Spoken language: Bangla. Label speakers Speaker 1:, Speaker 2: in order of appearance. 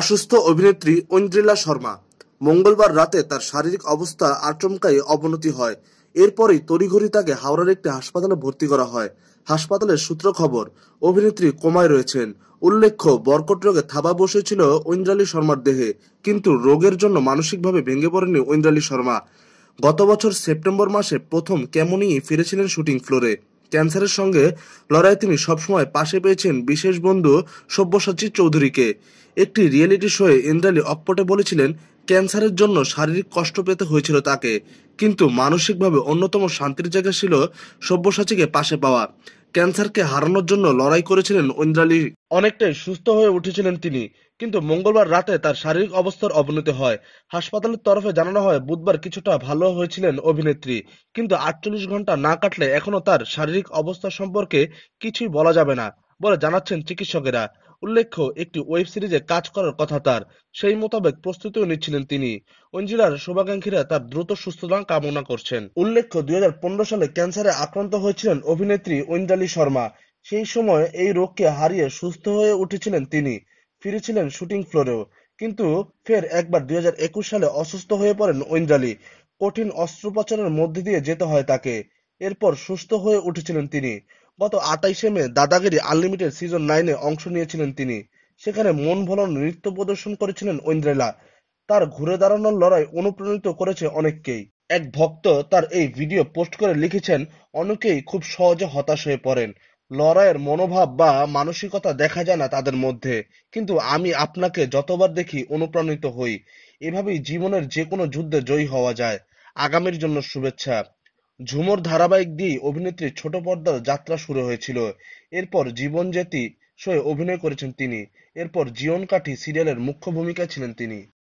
Speaker 1: অসুস্থ অভিনেত্রী ঐন্দ্রিলা শর্মা মঙ্গলবার রাতে তার শারীরিক অবস্থা আচমকাই অবনতি হয় এরপরেই তড়িঘড়ি তাকে হাওড়ার একটি হাসপাতালে ভর্তি করা হয় হাসপাতালের সূত্র খবর অভিনেত্রী কোমায় রয়েছেন উল্লেখ্য বরকট রোগে থাবা বসেছিল ঐন্দ্রালী শর্মার দেহে কিন্তু রোগের জন্য মানসিকভাবে ভেঙে পড়েনি ঐন্দ্রালী শর্মা গত বছর সেপ্টেম্বর মাসে প্রথম কেমনই ফিরেছিলেন শুটিং ফ্লোরে ক্যান্সারের সঙ্গে লড়াই তিনি সবসময় পাশে পেয়েছেন বিশেষ বন্ধু সব্যসাচী চৌধুরীকে একটি রিয়েলিটি শোয়ে ইন্দ্রালী অকপটে বলেছিলেন ক্যান্সারের জন্য শারীরিক কষ্ট পেতে হয়েছিল তাকে কিন্তু মানসিকভাবে অন্যতম শান্তির জায়গা ছিল সব্যসাচীকে পাশে পাওয়া ক্যান্সারকে হারানোর জন্য লড়াই করেছিলেন ঐন্দ্রালি অনেকটাই সুস্থ হয়ে উঠেছিলেন তিনি কিন্তু মঙ্গলবার রাতে তার শারীরিক অবস্থার অবনতি হয় হাসপাতালের তরফে জানানো হয় বুধবার কিছুটা ভালো হয়েছিলেন অভিনেত্রী কিন্তু আটচল্লিশ ঘন্টা না কাটলে এখনও তার শারীরিক অবস্থা সম্পর্কে কিছুই বলা যাবে না বলে জানাচ্ছেন চিকিৎসকেরা উল্লেখ্য একটি ওয়েব সিরিজে কাজ করার কথা তার সেই মোতাবেক প্রস্তুতিও নিচ্ছিলেন তিনি অঞ্জিলার শুভাকাঙ্ক্ষীরা তার দ্রুত সুস্থতা কামনা করছেন উল্লেখ্য দুই সালে ক্যান্সারে আক্রান্ত হয়েছিলেন অভিনেত্রী ঐন্দ্রালী শর্মা সেই সময় এই রোগকে হারিয়ে সুস্থ হয়ে উঠেছিলেন তিনি ফিরেছিলেন শুটিং ফ্লোরেও কিন্তু ফের একবার দুই সালে অসুস্থ হয়ে পড়েন ঐন্দ্রালী কঠিন অস্ত্রোপচারের মধ্যে দিয়ে যেতে হয় তাকে এরপর সুস্থ হয়ে উঠেছিলেন তিনি। গত আটাইশে মে দাদাগিরি আনলিমিটেড সিজন নাইনে অংশ নিয়েছিলেন তিনি। সেখানে মন ভলন নৃত্য প্রদর্শন করেছিলেন ঐন্দ্রেলা। তার ঘুরে দাঁড়ানোর লড়াই অনুপ্রাণিত করেছে অনেককেই। এক ভক্ত তার এই ভিডিও পোস্ট করে লিখেছেন অনেকেই খুব সহজে হতাশ হয়ে পড়েন লড়াইয়ের মনোভাব বা মানসিকতা দেখা যায় না তাদের মধ্যে কিন্তু আমি আপনাকে যতবার দেখি অনুপ্রাণিত হই এভাবেই জীবনের যে কোনো যুদ্ধে জয়ী হওয়া যায় আগামীর জন্য শুভেচ্ছা ঝুমুর ধারাবাহিক দিয়ে অভিনেত্রীর ছোট পর্দার যাত্রা শুরু হয়েছিল। এরপর জীবন জ্যোতি শোয়ে অভিনয় করেছেন তিনি। এরপর জীবন কাঠি সিরিয়ালের মুখ্য ভূমিকায় ছিলেন তিনি।